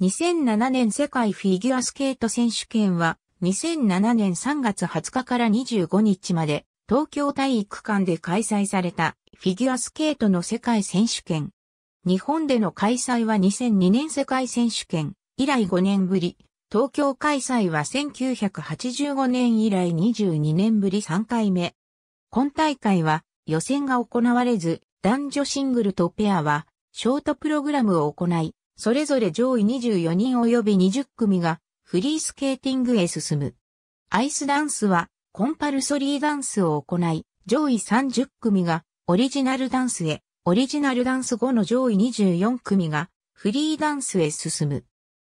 2007年世界フィギュアスケート選手権は、2007年3月20日から25日まで、東京体育館で開催されたフィギュアスケートの世界選手権。日本での開催は2002年世界選手権以来5年ぶり、東京開催は1985年以来22年ぶり3回目。今大会は予選が行われず、男女シングルとペアはショートプログラムを行い、それぞれ上位24人及び20組がフリースケーティングへ進む。アイスダンスはコンパルソリーダンスを行い、上位30組がオリジナルダンスへ、オリジナルダンス後の上位24組がフリーダンスへ進む。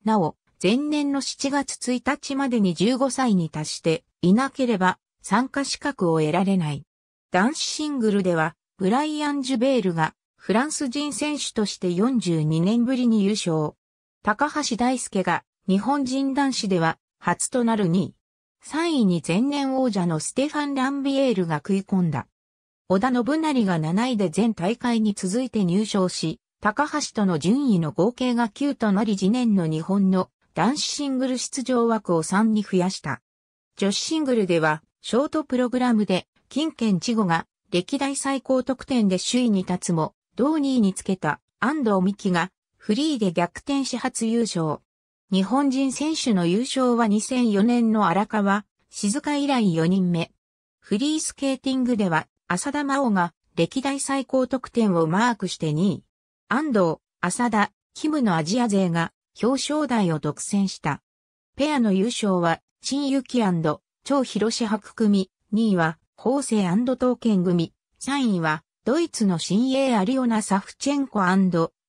なお、前年の7月1日までに15歳に達していなければ参加資格を得られない。男子シングルではブライアン・ジュベールがフランス人選手として42年ぶりに優勝。高橋大輔が日本人男子では初となる2位。3位に前年王者のステファン・ランビエールが食い込んだ。織田信成が7位で全大会に続いて入賞し、高橋との順位の合計が9となり次年の日本の男子シングル出場枠を3に増やした。女子シングルでは、ショートプログラムで、金券地後が歴代最高得点で首位に立つも、同2位につけた安藤美希がフリーで逆転し初優勝。日本人選手の優勝は2004年の荒川、静香以来4人目。フリースケーティングでは浅田真央が歴代最高得点をマークして2位。安藤、浅田、キムのアジア勢が表彰台を独占した。ペアの優勝は、陳ユキ超広志博組、2位は、法政刀剣組、3位は、ドイツの新鋭アリオナ・サフチェンコ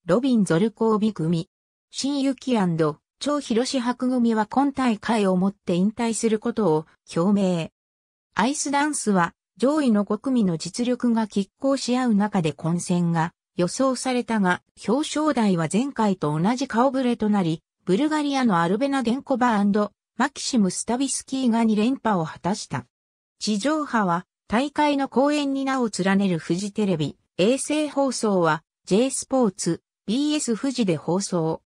ロビン・ゾルコービ組。新ユキ超広志博組は今大会をもって引退することを表明。アイスダンスは上位の5組の実力が拮抗し合う中で混戦が予想されたが表彰台は前回と同じ顔ぶれとなり、ブルガリアのアルベナ・デンコバマキシム・スタビスキーが2連覇を果たした。地上波は大会の公演に名を連ねるフジテレビ、衛星放送は J スポーツ、BS 富士で放送。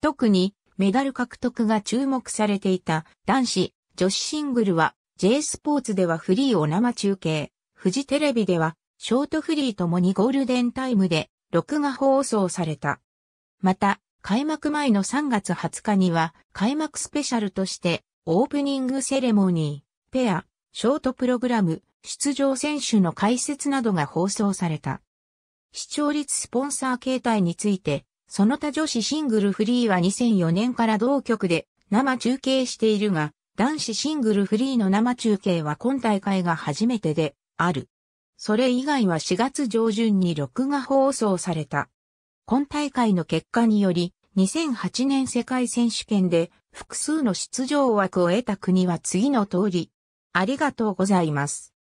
特にメダル獲得が注目されていた男子、女子シングルは J スポーツではフリーを生中継、フジテレビではショートフリーともにゴールデンタイムで録画放送された。また、開幕前の3月20日には開幕スペシャルとしてオープニングセレモニー、ペア、ショートプログラム、出場選手の解説などが放送された。視聴率スポンサー形態について、その他女子シングルフリーは2004年から同局で生中継しているが、男子シングルフリーの生中継は今大会が初めてである。それ以外は4月上旬に録画放送された。今大会の結果により、2008年世界選手権で複数の出場枠を得た国は次の通り。ありがとうございます。